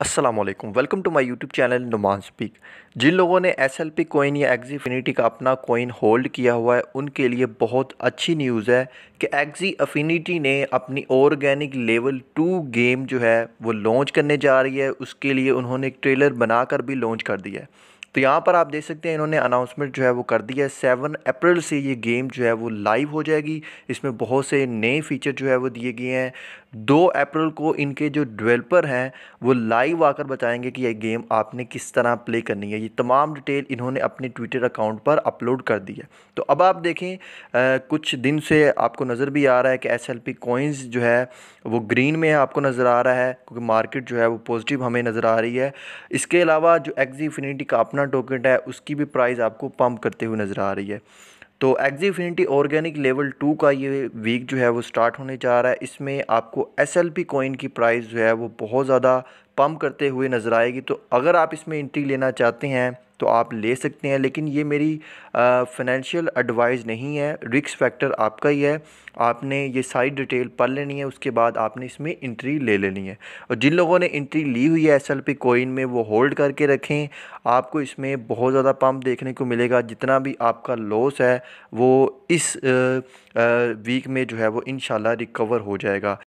Aslam welcome to my YouTube channel Numan speak जिन लोगों ने एस एल पी कोइन या एग्जी अफिनिटी का अपना कोइन होल्ड किया हुआ है उनके लिए बहुत अच्छी न्यूज़ है कि एग्जी अफिनिटी ने अपनी ऑर्गेनिक लेवल टू गेम जो है वो लॉन्च करने जा रही है उसके लिए उन्होंने एक ट्रेलर बनाकर भी लॉन्च कर दिया है तो यहाँ पर आप देख सकते हैं इन्होंने अनाउंसमेंट जो है वो कर दिया है सेवन अप्रैल से ये गेम जो है वो लाइव हो जाएगी इसमें बहुत से नए फीचर जो है वो दिए गए हैं दो अप्रैल को इनके जो डेवलपर हैं वो लाइव आकर बताएंगे कि ये गेम आपने किस तरह प्ले करनी है ये तमाम डिटेल इन्होंने अपने ट्विटर अकाउंट पर अपलोड कर दी है तो अब आप देखें आ, कुछ दिन से आपको नज़र भी आ रहा है कि एस एल कॉइन्स जो है वो ग्रीन में आपको नज़र आ रहा है क्योंकि मार्केट जो है वो पॉजिटिव हमें नज़र आ रही है इसके अलावा जो एक्जीफिनिटी का अपना टोकन है उसकी भी प्राइस आपको पम्प करते हुए नज़र आ रही है तो एग्जीफिनिटी ऑर्गेनिक लेवल टू का ये वीक जो है वो स्टार्ट होने जा रहा है इसमें आपको एस एल पी कोइन की प्राइस जो है वो बहुत ज़्यादा पम्प करते हुए नज़र आएगी तो अगर आप इसमें एंट्री लेना चाहते हैं तो आप ले सकते हैं लेकिन ये मेरी फाइनेंशियल एडवाइस नहीं है रिक्स फैक्टर आपका ही है आपने ये सारी डिटेल पढ़ लेनी है उसके बाद आपने इसमें इंट्री ले लेनी है और जिन लोगों ने इंट्री ली हुई है एस एल पी कोइन में वो होल्ड करके रखें आपको इसमें बहुत ज़्यादा पम्प देखने को मिलेगा जितना भी आपका लॉस है वो इस वीक में जो है वो इन रिकवर हो जाएगा